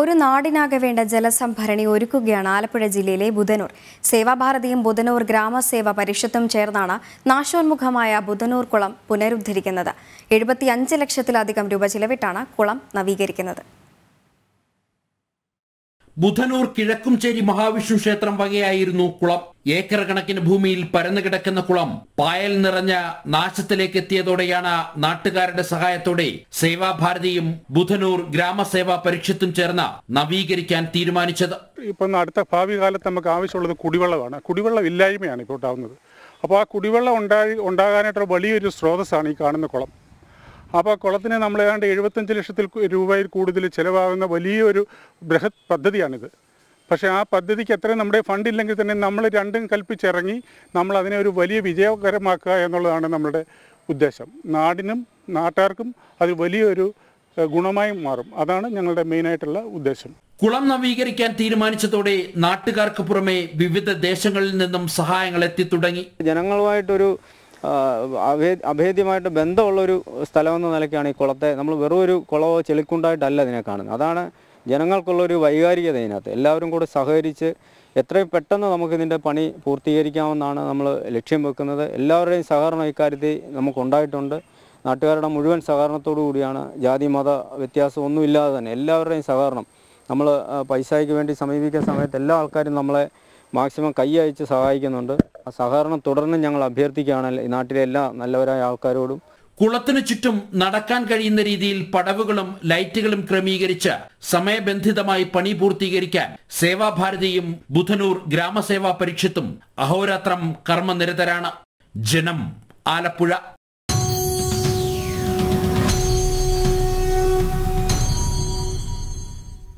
ഒരു നാടിനാകെ വേണ്ട ജലസംഭരണി ഒരുക്കുകയാണ് ആലപ്പുഴ ജില്ലയിലെ ബുധനൂർ സേവാഭാരതിയും ബുധനൂർ ഗ്രാമസേവാ പരിഷത്തും ചേർന്നാണ് നാശോന്മുഖമായ ബുധനൂർ കുളം പുനരുദ്ധരിക്കുന്നത് എഴുപത്തിയഞ്ച് ലക്ഷത്തിലധികം രൂപ ചിലവിട്ടാണ് കുളം നവീകരിക്കുന്നത് ബുധനൂർ കിഴക്കുംചേരി മഹാവിഷ്ണു ക്ഷേത്രം വകയായിരുന്നു കുളം ഏക്കർ കണക്കിന് ഭൂമിയിൽ പരന്നു കിടക്കുന്ന കുളം പായൽ നിറഞ്ഞ നാശത്തിലേക്ക് എത്തിയതോടെയാണ് നാട്ടുകാരുടെ സഹായത്തോടെ സേവാഭാരതിയും ബുധനൂർ ഗ്രാമസേവാ പരിഷത്തും ചേർന്ന് നവീകരിക്കാൻ തീരുമാനിച്ചത് ഇപ്പൊ അടുത്ത ഭാവി കാലത്ത് നമുക്ക് ആവശ്യമുള്ളത് കുടിവെള്ളമാണ് കുടിവെള്ളം ഇല്ലായ്മയാണ് ഇപ്പോൾ ഉണ്ടാകുന്നത് അപ്പോൾ ആ കുടിവെള്ളം ഉണ്ടായി ഉണ്ടാകാനായിട്ടുള്ള വലിയൊരു സ്രോതസ്സാണ് ഈ കാണുന്ന കുളം അപ്പോൾ കുളത്തിന് നമ്മൾ ഏതാണ്ട് എഴുപത്തഞ്ച് ലക്ഷത്തിൽ രൂപയിൽ കൂടുതൽ ചിലവാകുന്ന വലിയൊരു ബൃഹത് പദ്ധതിയാണിത് പക്ഷേ ആ പദ്ധതിക്ക് എത്ര നമ്മുടെ ഫണ്ട് ഇല്ലെങ്കിൽ തന്നെ നമ്മൾ രണ്ടും കൽപ്പിച്ചിറങ്ങി നമ്മൾ അതിനെ ഒരു വലിയ വിജയകരമാക്കുക എന്നുള്ളതാണ് നമ്മുടെ ഉദ്ദേശം നാടിനും നാട്ടുകാർക്കും അത് വലിയൊരു ഗുണമായി മാറും അതാണ് ഞങ്ങളുടെ മെയിനായിട്ടുള്ള ഉദ്ദേശം കുളം നവീകരിക്കാൻ തീരുമാനിച്ചതോടെ നാട്ടുകാർക്ക് പുറമെ വിവിധ ദേശങ്ങളിൽ നിന്നും സഹായങ്ങൾ എത്തി തുടങ്ങി ജനങ്ങളുമായിട്ടൊരു അഭേദ്യമായിട്ട് ബന്ധമുള്ളൊരു സ്ഥലമെന്ന നിലയ്ക്കാണ് ഈ കുളത്തെ നമ്മൾ വെറും ഒരു കുളമോ ചെളിക്കുണ്ടായിട്ടല്ല ഇതിനെ കാണുന്നത് അതാണ് ജനങ്ങൾക്കുള്ളൊരു വൈകാരികത ഇതിനകത്ത് എല്ലാവരും കൂടെ സഹകരിച്ച് എത്രയും പെട്ടെന്ന് നമുക്ക് പണി പൂർത്തീകരിക്കാമെന്നാണ് നമ്മൾ ലക്ഷ്യം വെക്കുന്നത് എല്ലാവരുടെയും സഹകരണം ഇക്കാര്യത്തിൽ നമുക്കുണ്ടായിട്ടുണ്ട് നാട്ടുകാരുടെ മുഴുവൻ സഹകരണത്തോടു കൂടിയാണ് ജാതി മത വ്യത്യാസം ഒന്നുമില്ലാതെ തന്നെ എല്ലാവരുടെയും സഹകരണം നമ്മൾ പൈസയ്ക്ക് വേണ്ടി സമീപിക്കുന്ന സമയത്ത് എല്ലാ ആൾക്കാരും നമ്മളെ മാക്സിമം കൈ അയച്ച് സഹായിക്കുന്നുണ്ട് ആ സഹകരണം തുടർന്നും ഞങ്ങൾ അഭ്യർത്ഥിക്കുകയാണ് നാട്ടിലെ എല്ലാ നല്ലവരായ ആൾക്കാരോടും കുളത്തിനു ചുറ്റും നടക്കാൻ കഴിയുന്ന രീതിയിൽ പടവുകളും ലൈറ്റുകളും ക്രമീകരിച്ച് സമയബന്ധിതമായി പണി പൂർത്തീകരിക്കാൻ സേവാഭാരതിയും ബുധനൂർ ഗ്രാമസേവാ പരീക്ഷത്തും അഹോരാത്രം കർമ്മനിരതരാണ് ജനം ആലപ്പുഴ